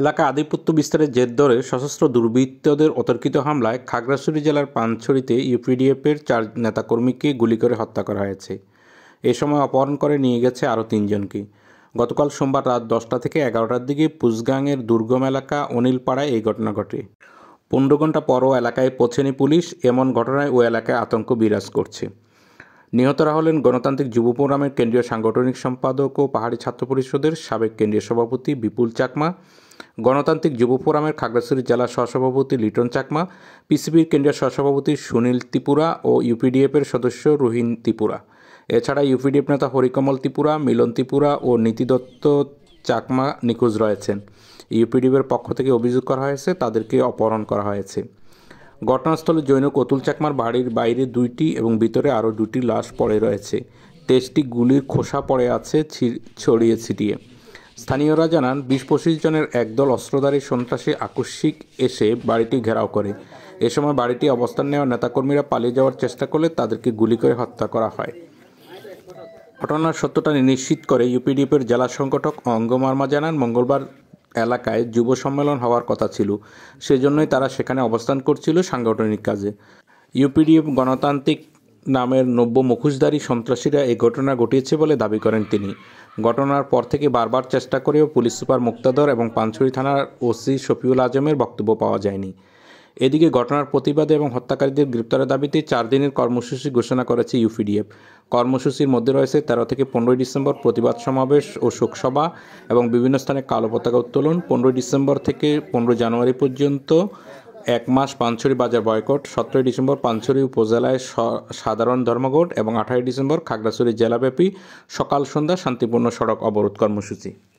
এলাকা আধিপত্য বিস্তারের জের ধরে সশস্ত্র দুর্বৃত্তদের অতর্কিত হামলায় খাগড়াছড়ি জেলার পানছড়িতে ইউপিডিএফের চার নেতাকর্মীকে গুলি করে হত্যা করা হয়েছে এ সময় অপহরণ করে নিয়ে গেছে আরও তিনজনকে গতকাল সোমবার রাত দশটা থেকে এগারোটার দিকে পুজগাংয়ের দুর্গম এলাকা অনিলপাড়ায় এই ঘটনা ঘটে পনেরো ঘন্টা পরও এলাকায় পৌঁছেনি পুলিশ এমন ঘটনায় ও এলাকায় আতঙ্ক বিরাজ করছে নিহতরা হলেন গণতান্ত্রিক যুব ফোরামের কেন্দ্রীয় সাংগঠনিক সম্পাদক ও পাহাড়ি ছাত্র পরিষদের সাবেক কেন্দ্রীয় সভাপতি বিপুল চাকমা গণতান্ত্রিক যুব ফোরামের খাগড়াছড়ি জেলা সহসভাপতি লিটন চাকমা পিসিবির কেন্দ্রীয় সহসভাপতি সুনীল ত্রিপুরা ও ইউপিডিএফের সদস্য রোহিন ত্রিপুরা এছাড়া ইউপিডিএফ নেতা হরিকমল ত্রিপুরা মিলন ত্রিপুরা ও নীতি দত্ত চাকমা নিখোঁজ রয়েছেন ইউপিডিএফের পক্ষ থেকে অভিযোগ করা হয়েছে তাদেরকে অপহরণ করা হয়েছে ঘটনাস্থলে জৈন কতুল চাকমার বাড়ির বাইরে দুইটি এবং ভিতরে আরও দুটি লাশ পড়ে রয়েছে তেইশটি গুলির খোসা পড়ে আছে ছড়িয়ে ছিটিয়ে স্থানীয়রা জানান বিশ পঁচিশ জনের একদল অস্ত্রধারী সন্ত্রাসী আকস্মিক এসে বাড়িটি ঘেরাও করে এ সময় বাড়িটি অবস্থান নেওয়া নেতাকর্মীরা পালিয়ে যাওয়ার চেষ্টা করলে তাদেরকে গুলি করে হত্যা করা হয় ঘটনার সত্যতা নিশ্চিত করে ইউপিডিএফের জেলা সংগঠক অঙ্গ মার্মা জানান মঙ্গলবার এলাকায় যুব সম্মেলন হওয়ার কথা ছিল সেজন্যই তারা সেখানে অবস্থান করছিল সাংগঠনিক কাজে ইউপিডিএফ গণতান্ত্রিক নামের নব্য মুখোশধারী সন্ত্রাসীরা এই ঘটনা ঘটিয়েছে বলে দাবি করেন তিনি ঘটনার পর থেকে বারবার চেষ্টা করেও পুলিশ সুপার মুক্তাদর এবং পাঞ্চুরি থানার ওসি শফিউল আজমের বক্তব্য পাওয়া যায়নি এদিকে ঘটনার প্রতিবাদে এবং হত্যাকারীদের গ্রেপ্তারের দাবিতে চার দিনের কর্মসূচি ঘোষণা করেছে ইউপিডিএফ কর্মসূচির মধ্যে রয়েছে তেরো থেকে পনেরোই ডিসেম্বর প্রতিবাদ সমাবেশ ও শোকসভা এবং বিভিন্ন স্থানে কালো পতাকা উত্তোলন পনেরোই ডিসেম্বর থেকে পনেরো জানুয়ারি পর্যন্ত এক মাস পাঞ্চুরি বাজার বয়কট সতেরোই ডিসেম্বর পাঞ্চুরি উপজেলায় সাধারণ ধর্মঘট এবং আঠারোই ডিসেম্বর খাগড়াছড়ি জেলাব্যাপী সকাল সন্ধ্যা শান্তিপূর্ণ সড়ক অবরোধ কর্মসূচি